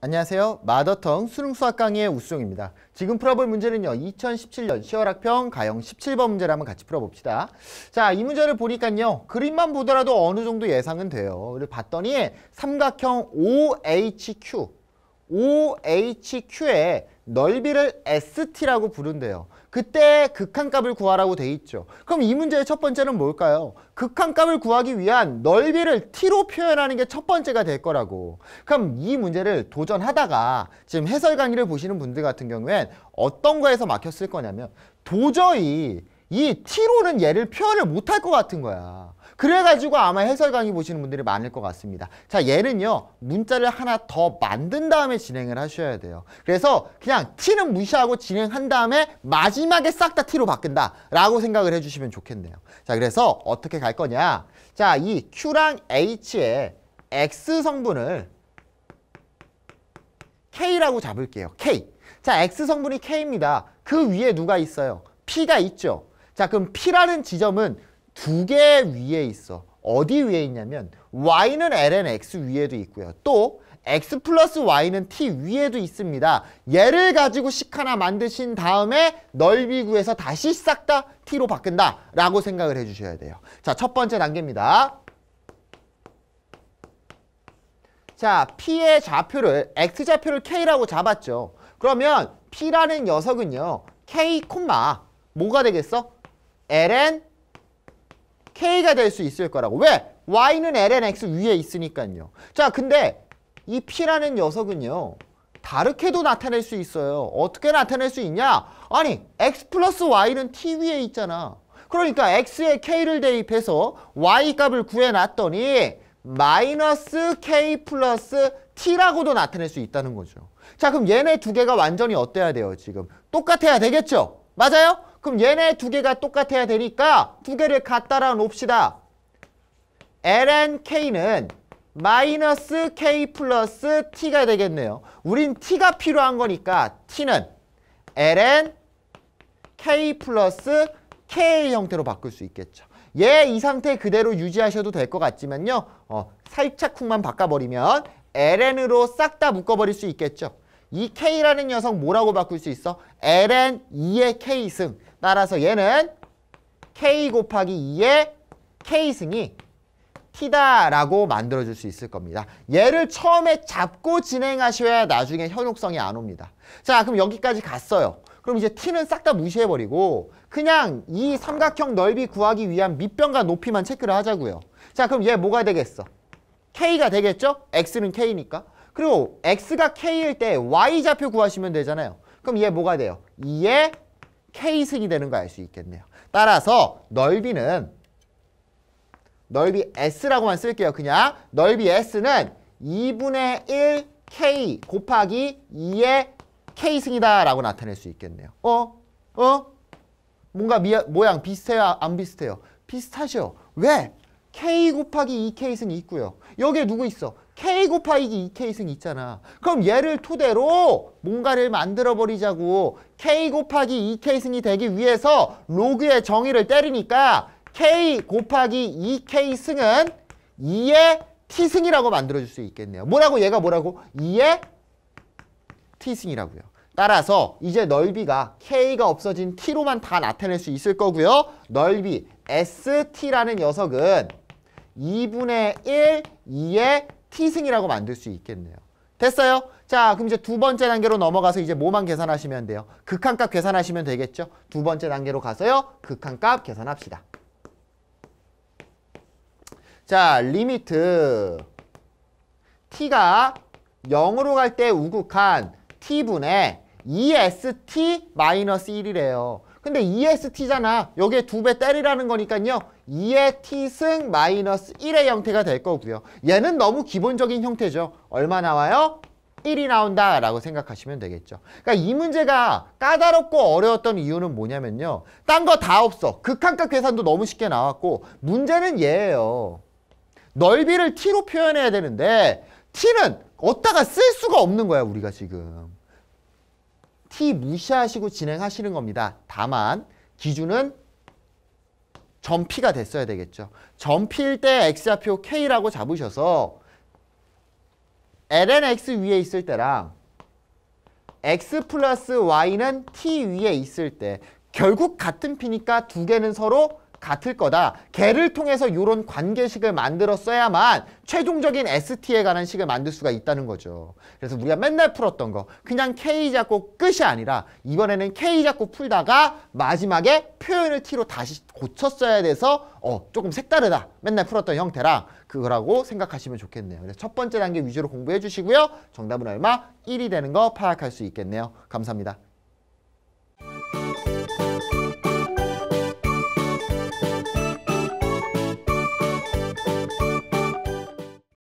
안녕하세요. 마더텅 수능 수학 강의의 우수정입니다. 지금 풀어볼 문제는요. 2017년 10월 학평 가형 17번 문제를 한번 같이 풀어봅시다. 자, 이 문제를 보니까요. 그림만 보더라도 어느 정도 예상은 돼요. 그리고 봤더니 삼각형 OHQ, OHQ의 넓이를 ST라고 부른대요. 그때 극한값을 구하라고 돼 있죠. 그럼 이 문제의 첫 번째는 뭘까요? 극한값을 구하기 위한 넓이를 t로 표현하는 게 첫 번째가 될 거라고. 그럼 이 문제를 도전하다가 지금 해설 강의를 보시는 분들 같은 경우엔 어떤 거에서 막혔을 거냐면 도저히 이 t로는 얘를 표현을 못할 것 같은 거야. 그래가지고 아마 해설 강의 보시는 분들이 많을 것 같습니다. 자, 얘는요. 문자를 하나 더 만든 다음에 진행을 하셔야 돼요. 그래서 그냥 T는 무시하고 진행한 다음에 마지막에 싹 다 T로 바뀐다 라고 생각을 해주시면 좋겠네요. 자, 그래서 어떻게 갈 거냐. 자, 이 Q랑 H의 X 성분을 K라고 잡을게요. K. 자, X 성분이 K입니다. 그 위에 누가 있어요? P가 있죠. 자, 그럼 P라는 지점은 두개 위에 있어. 어디 위에 있냐면 y는 ln x 위에도 있고요. 또 x 플러스 y는 t 위에도 있습니다. 얘를 가지고 식 하나 만드신 다음에 넓이 구해서 다시 싹 다 t로 바꾼다 라고 생각을 해주셔야 돼요. 자, 첫 번째 단계입니다. 자, p의 좌표를 x좌표를 k라고 잡았죠. 그러면 p라는 녀석은요. k, 콤마 뭐가 되겠어? ln K가 될 수 있을 거라고. 왜? Y는 LNX 위에 있으니까요. 자, 근데 이 P라는 녀석은요. 다르게도 나타낼 수 있어요. 어떻게 나타낼 수 있냐? 아니, X 플러스 Y는 T 위에 있잖아. 그러니까 X에 K를 대입해서 Y 값을 구해놨더니 마이너스 K 플러스 T라고도 나타낼 수 있다는 거죠. 자, 그럼 얘네 두 개가 완전히 어때야 돼요, 지금? 똑같아야 되겠죠? 맞아요? 그럼 얘네 두 개가 똑같아야 되니까 두 개를 갖다라 읍시다 ln k는 마이너스 k 플러스 t가 되겠네요. 우린 t가 필요한 거니까 t는 ln k 플러스 k의 형태로 바꿀 수 있겠죠. 얘 이 상태 그대로 유지하셔도 될 것 같지만요. 어, 살짝쿵만 바꿔버리면 ln으로 싹 다 묶어버릴 수 있겠죠. 이 k라는 녀석 뭐라고 바꿀 수 있어? ln 2의 k승. 따라서 얘는 k 곱하기 2의 k승이 t다라고 만들어줄 수 있을 겁니다. 얘를 처음에 잡고 진행하셔야 나중에 현혹성이 안 옵니다. 자, 그럼 여기까지 갔어요. 그럼 이제 t는 싹 다 무시해버리고 그냥 이 삼각형 넓이 구하기 위한 밑변과 높이만 체크를 하자고요. 자, 그럼 얘 뭐가 되겠어? k가 되겠죠? x는 k니까. 그리고 x가 k일 때 y좌표 구하시면 되잖아요. 그럼 얘 뭐가 돼요? 2의 K승이 되는 거 알 수 있겠네요. 따라서 넓이는 넓이 S라고만 쓸게요. 그냥 넓이 S는 2분의 1 K 곱하기 2의 K승이다 라고 나타낼 수 있겠네요. 어? 어? 뭔가 미 모양 비슷해요? 안 비슷해요? 비슷하죠? 왜? K 곱하기 2K승이 있고요. 여기에 누구 있어? K 곱하 이기 2K승 있잖아. 그럼 얘를 토대로 뭔가를 만들어버리자고 K 곱하기 2K승이 되기 위해서 로그의 정의를 때리니까 K 곱하기 2K승은 2의 T승이라고 만들어줄 수 있겠네요. 뭐라고 얘가 뭐라고? 2의 T승이라고요. 따라서 이제 넓이가 K가 없어진 T로만 다 나타낼 수 있을 거고요. 넓이 ST라는 녀석은 2분의 1, 2의 희승이라고 만들 수 있겠네요. 됐어요? 자, 그럼 이제 두 번째 단계로 넘어가서 이제 뭐만 계산하시면 돼요? 극한값 계산하시면 되겠죠? 두 번째 단계로 가서요. 극한값 계산합시다. 자, 리미트 t가 0으로 갈 때 우극한 t분의 EST-1이래요. 근데 EST잖아. 여기에 두 배 때리라는 거니까요. 2의 t승 마이너스 1의 형태가 될 거고요. 얘는 너무 기본적인 형태죠. 얼마 나와요? 1이 나온다 라고 생각하시면 되겠죠. 그러니까 이 문제가 까다롭고 어려웠던 이유는 뭐냐면요. 딴 거 다 없어. 극한값 계산도 너무 쉽게 나왔고 문제는 얘예요. 넓이를 t로 표현해야 되는데 t는 어디다가 쓸 수가 없는 거야 우리가 지금. t 무시하시고 진행하시는 겁니다. 다만 기준은 전피가 됐어야 되겠죠. 전피일 때 x좌표 k라고 잡으셔서 ln x 위에 있을 때랑 x 플러스 y는 t 위에 있을 때 결국 같은 피니까 두 개는 서로 같을 거다. 개를 통해서 이런 관계식을 만들었어야만 최종적인 ST에 관한 식을 만들 수가 있다는 거죠. 그래서 우리가 맨날 풀었던 거 그냥 K 잡고 끝이 아니라 이번에는 K 잡고 풀다가 마지막에 표현을 T로 다시 고쳤어야 돼서 어 조금 색다르다. 맨날 풀었던 형태랑 그거라고 생각하시면 좋겠네요. 그래서 첫 번째 단계 위주로 공부해 주시고요. 정답은 얼마? 1이 되는 거 파악할 수 있겠네요. 감사합니다.